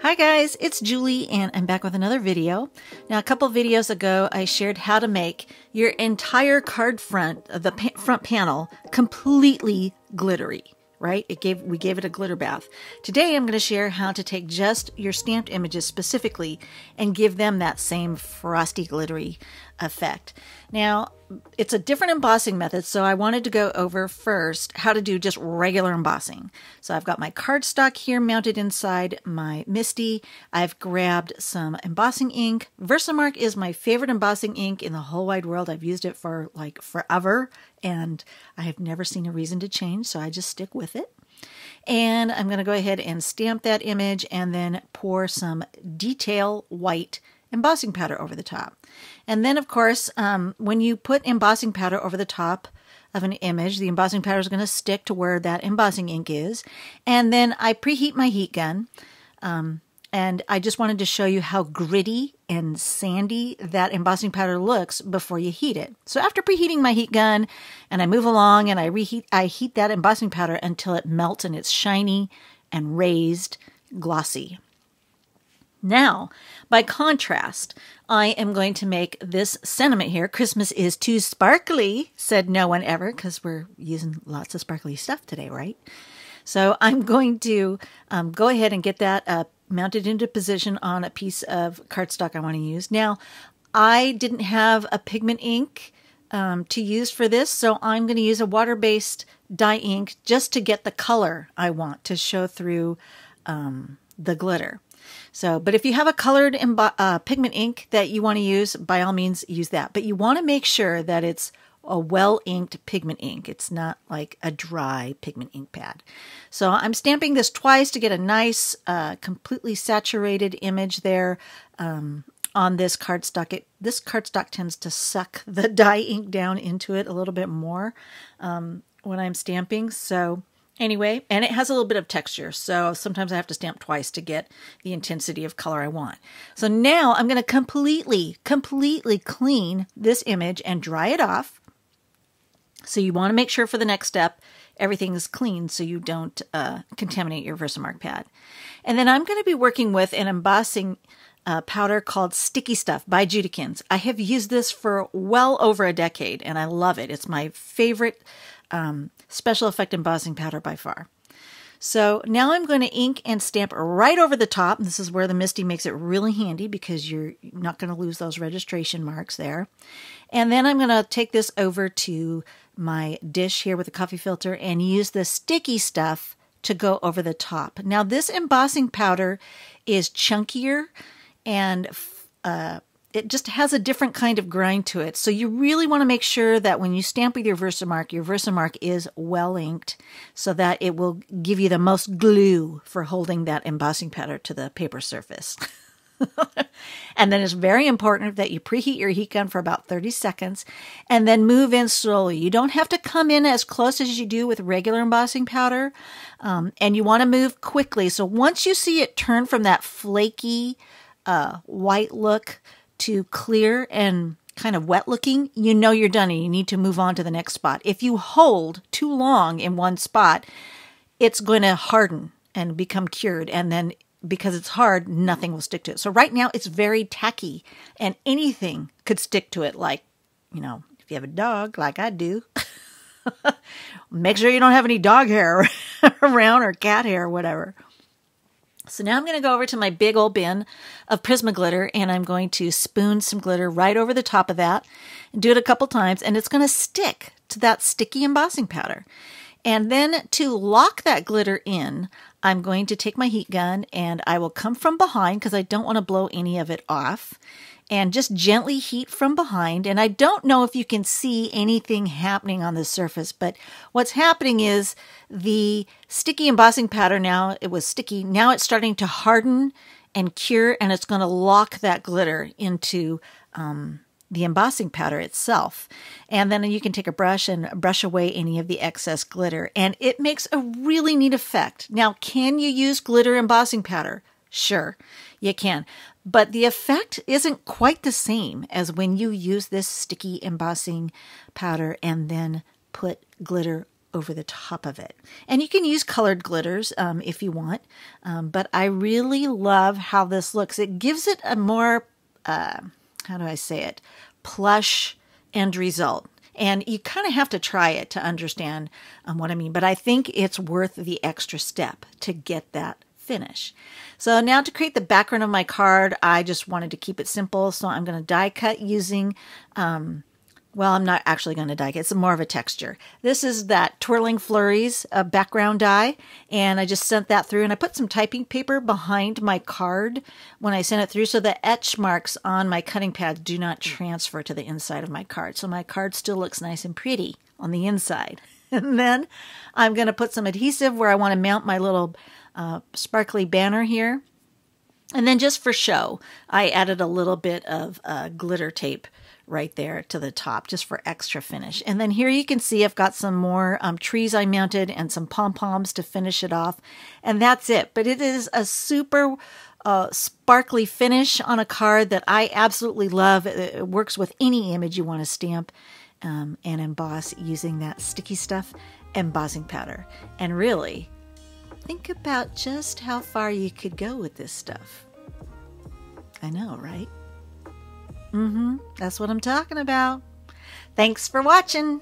Hi guys, it's Julie and I'm back with another video. Now a couple videos ago I shared how to make your entire card front, the pa front panel, completely glittery, right? It gave We gave it a glitter bath. Today I'm going to share how to take just your stamped images specifically and give them that same frosty glittery effect. Now it's a different embossing method, so I wanted to go over first how to do just regular embossing. So I've got my cardstock here mounted inside my Misty. I've grabbed some embossing ink. Versamark is my favorite embossing ink in the whole wide world. I've used it for like forever, and I have never seen a reason to change, so I just stick with it. And I'm going to go ahead and stamp that image and then pour some detail white embossing powder over the top. And then, of course, um, when you put embossing powder over the top of an image, the embossing powder is going to stick to where that embossing ink is. And then I preheat my heat gun. Um, and I just wanted to show you how gritty and sandy that embossing powder looks before you heat it. So after preheating my heat gun and I move along and I reheat, I heat that embossing powder until it melts and it's shiny and raised glossy. Now, by contrast, I am going to make this sentiment here. Christmas is too sparkly, said no one ever, because we're using lots of sparkly stuff today, right? So I'm going to um, go ahead and get that uh, mounted into position on a piece of cardstock I want to use. Now, I didn't have a pigment ink um, to use for this, so I'm going to use a water-based dye ink just to get the color I want to show through um, the glitter. So, but if you have a colored uh, pigment ink that you want to use, by all means use that. But you want to make sure that it's a well inked pigment ink. It's not like a dry pigment ink pad. So I'm stamping this twice to get a nice, uh, completely saturated image there um, on this cardstock. It, this cardstock tends to suck the dye ink down into it a little bit more um, when I'm stamping. So Anyway, and it has a little bit of texture, so sometimes I have to stamp twice to get the intensity of color I want. So now I'm going to completely, completely clean this image and dry it off. So you want to make sure for the next step, everything is clean so you don't uh, contaminate your Versamark pad. And then I'm going to be working with an embossing uh, powder called Sticky Stuff by Judikins. I have used this for well over a decade and I love it. It's my favorite um, special effect embossing powder by far. So now I'm going to ink and stamp right over the top. This is where the Misty makes it really handy because you're not going to lose those registration marks there. And then I'm going to take this over to my dish here with a coffee filter and use the sticky stuff to go over the top. Now this embossing powder is chunkier and uh, it just has a different kind of grind to it. So you really want to make sure that when you stamp with your Versamark, your Versamark is well inked so that it will give you the most glue for holding that embossing powder to the paper surface. and then it's very important that you preheat your heat gun for about 30 seconds and then move in slowly. You don't have to come in as close as you do with regular embossing powder. Um, and you want to move quickly. So once you see it turn from that flaky, uh, white look to clear and kind of wet looking, you know you're done and you need to move on to the next spot. If you hold too long in one spot, it's going to harden and become cured. And then because it's hard, nothing will stick to it. So right now it's very tacky and anything could stick to it. Like, you know, if you have a dog like I do, make sure you don't have any dog hair around or cat hair or whatever. So now I'm going to go over to my big old bin of Prisma glitter, and I'm going to spoon some glitter right over the top of that and do it a couple times and it's going to stick to that sticky embossing powder. And then to lock that glitter in, I'm going to take my heat gun and I will come from behind because I don't want to blow any of it off and just gently heat from behind. And I don't know if you can see anything happening on the surface, but what's happening is the sticky embossing powder now, it was sticky, now it's starting to harden and cure, and it's going to lock that glitter into um, the embossing powder itself. And then you can take a brush and brush away any of the excess glitter, and it makes a really neat effect. Now, can you use glitter embossing powder? Sure, you can. But the effect isn't quite the same as when you use this sticky embossing powder and then put glitter over the top of it. And you can use colored glitters um, if you want, um, but I really love how this looks. It gives it a more, uh, how do I say it, plush end result. And you kind of have to try it to understand um, what I mean, but I think it's worth the extra step to get that finish. So now to create the background of my card, I just wanted to keep it simple. So I'm going to die cut using, um, well, I'm not actually going to die cut. It's more of a texture. This is that Twirling Flurries uh, background die. And I just sent that through. And I put some typing paper behind my card when I sent it through. So the etch marks on my cutting pad do not transfer to the inside of my card. So my card still looks nice and pretty on the inside. And then I'm going to put some adhesive where I want to mount my little uh, sparkly banner here. And then just for show, I added a little bit of uh, glitter tape right there to the top just for extra finish. And then here you can see I've got some more um, trees I mounted and some pom-poms to finish it off. And that's it. But it is a super uh, sparkly finish on a card that I absolutely love. It, it works with any image you want to stamp um, and emboss using that sticky stuff embossing powder. And really, Think about just how far you could go with this stuff. I know, right? Mm hmm. That's what I'm talking about. Thanks for watching.